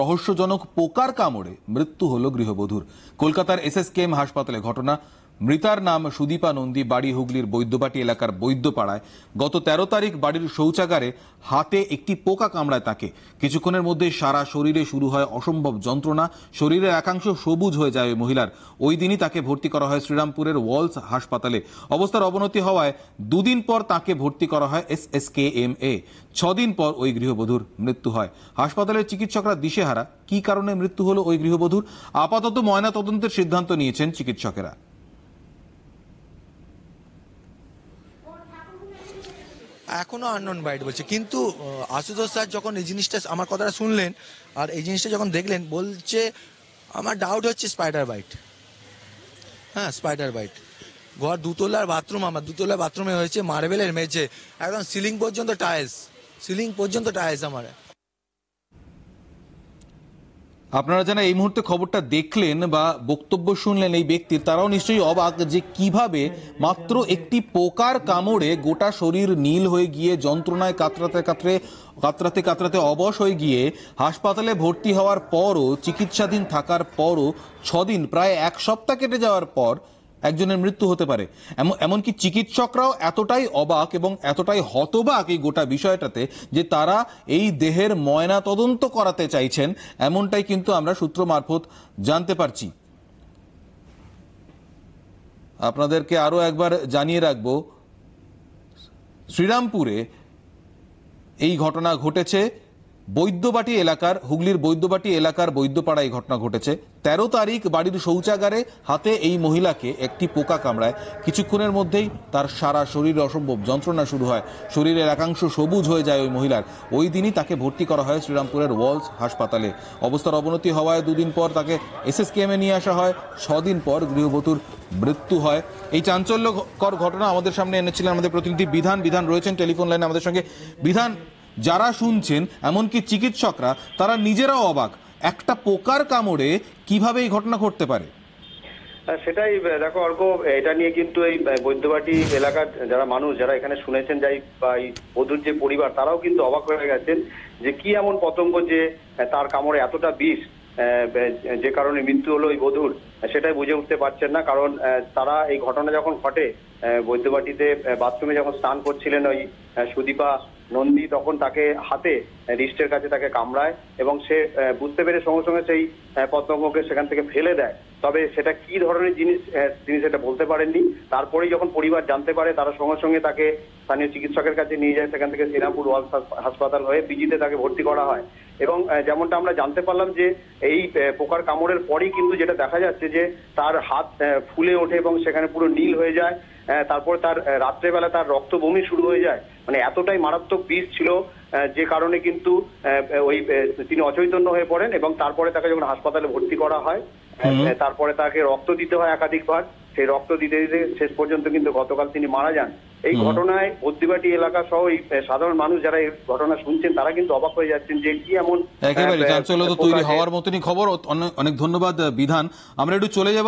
রহস্যজনক পোকার কামড়ে মৃত্যু হল গৃহবধূর কলকাতার এস এস এসএসকেএম হাসপাতালে ঘটনা মৃতার নাম সুদীপা নন্দী বাড়ি হুগলির বৈদ্যবাটি এলাকার বৈদ্যপাড়ায় গত ১৩ তারিখ বাড়ির শৌচাগারে হাতে একটি পোকা কামড়ায় তাকে কিছুক্ষণের মধ্যে সারা শরীরে শুরু হয় অসম্ভব যন্ত্রণা শরীরের একাংশ সবুজ হয়ে যায় ওই মহিলার ওই দিনই তাকে ভর্তি করা হয় শ্রীরামপুরের ওয়ালস হাসপাতালে অবস্থার অবনতি হওয়ায় দুদিন পর তাকে ভর্তি করা হয় এস এস কে এম এ ছদিন পর ওই গৃহবধূর মৃত্যু হয় হাসপাতালের চিকিৎসকরা দিশেহারা কি কারণে মৃত্যু হলো ওই গৃহবধূর আপাতত ময়নাতদন্তের সিদ্ধান্ত নিয়েছেন চিকিৎসকেরা এখনো আননোন বাইট বলছে কিন্তু আশুতোষ স্যার যখন এই জিনিসটা আমার কথাটা শুনলেন আর এই জিনিসটা যখন দেখলেন বলছে আমার ডাউট হচ্ছে স্পাইডার বাইট হ্যাঁ স্পাইডার বাইট ঘর দুতলার বাথরুম আমার দুতলার বাথরুমে হয়েছে মার্বেলের মেঝে একদম সিলিং পর্যন্ত টাইলস সিলিং পর্যন্ত টাইলস আমার আপনারা যারা এই মুহূর্তে খবরটা দেখলেন বা বক্তব্য শুনলেন এই ব্যক্তির তারাও নিশ্চয়ই অবাক যে কিভাবে মাত্র একটি পোকার কামড়ে গোটা শরীর নীল হয়ে গিয়ে যন্ত্রণায় কাতরাতে কাতরে কাতরাতে কাতরাতে অবশ হয়ে গিয়ে হাসপাতালে ভর্তি হওয়ার পরও চিকিৎসাধীন থাকার পরও ছদিন প্রায় এক সপ্তাহ কেটে যাওয়ার পর একজনের মৃত্যু হতে পারে এমনকি চিকিৎসকরাও এতটাই অবাক এবং এতটাই হতবাক এই গোটা বিষয়টাতে যে তারা এই দেহের ময়না তদন্ত করাতে চাইছেন এমনটাই কিন্তু আমরা সূত্র মারফত জানতে পারছি আপনাদেরকে আরও একবার জানিয়ে রাখব শ্রীরামপুরে এই ঘটনা ঘটেছে বৈদ্যবাটি এলাকার হুগলির বৈদ্যবাটি এলাকার বৈদ্যপাড়ায় ঘটনা ঘটেছে ১৩ তারিখ বাড়ির শৌচাগারে হাতে এই মহিলাকে একটি পোকা কামড়ায় কিছুক্ষণের মধ্যেই তার সারা শরীর অসম্ভব যন্ত্রণা শুরু হয় শরীরের একাংশ সবুজ হয়ে যায় ওই মহিলার ওই দিনই তাকে ভর্তি করা হয় শ্রীরামপুরের ওয়ালস হাসপাতালে অবস্থার অবনতি হওয়ায় দুদিন পর তাকে এসএসকেএমে নিয়ে আসা হয় ছদিন পর গৃহবধূর মৃত্যু হয় এই চাঞ্চল্যকর ঘটনা আমাদের সামনে এনেছিলেন আমাদের প্রতিনিধি বিধান বিধান রয়েছেন টেলিফোন লাইনে আমাদের সঙ্গে বিধান যারা শুনছেন এমনকি চিকিৎসকরা তারা নিজেরাও অবাক একটা পোকার কামড়ে কিভাবে এই ঘটনা ঘটতে পারে সেটাই দেখো অর্ঘ এটা নিয়ে কিন্তু এই বৈদ্যবাটি এলাকার যারা মানুষ যারা এখানে শুনেছেন যাই বা এই বধুর যে পরিবার তারাও কিন্তু অবাক হয়ে গেছেন যে কি এমন পতঙ্গ যে তার কামড়ে এতটা বিষ যে কারণে মৃত্যু হলো এই বধুর সেটাই বুঝে উঠতে পারছেন না কারণ তারা এই ঘটনা যখন ঘটে বৈদ্যবাটিতে বাথরুমে যখন স্নান করছিলেন ওই সুদীপা নন্দী তখন তাকে হাতে রিস্টের কাছে তাকে কামড়ায় এবং সে বুঝতে পেরে সঙ্গে সঙ্গে সেই পদ্মভোগকে সেখান থেকে ফেলে দেয় তবে সেটা কি ধরনের জিনিস তিনি সেটা বলতে পারেননি তারপরেই যখন পরিবার জানতে পারে তারা সঙ্গে সঙ্গে তাকে স্থানীয় চিকিৎসকের কাছে নিয়ে যায় সেখান থেকে সিনাপুর হাসপাতাল হয়ে পিজিতে তাকে ভর্তি করা হয় এবং যেমনটা আমরা জানতে পারলাম যে এই পোকার কামড়ের পরই কিন্তু যেটা দেখা যাচ্ছে যে তার হাত ফুলে ওঠে এবং সেখানে পুরো নীল হয়ে যায় হ্যাঁ, তারপর তার রাত্রেবেলা তার রক্ত বমি শুরু হয়ে যায় মানে এতটাই মারাত্মক বিষ ছিল যে কারণে কিন্তু ওই তিনি অচৈতন্য হয়ে পড়েন এবং তারপরে তাকে যখন হাসপাতালে ভর্তি করা হয় তারপরে তাকে রক্ত দিতে হয় একাধিকবার সেই রক্ত দিতে দিতে শেষ পর্যন্ত কিন্তু গতকাল তিনি মারা যান এই ঘটনায় বদ্রিবাটি এলাকা সহ এই সাধারণ মানুষ যারা এই ঘটনা শুনছেন তারা কিন্তু অবাক হয়ে যাচ্ছেন যে কি এমন একেবারে তৈরি হওয়ার মতনই খবর অনেক ধন্যবাদ বিধান আমরা একটু চলে যাব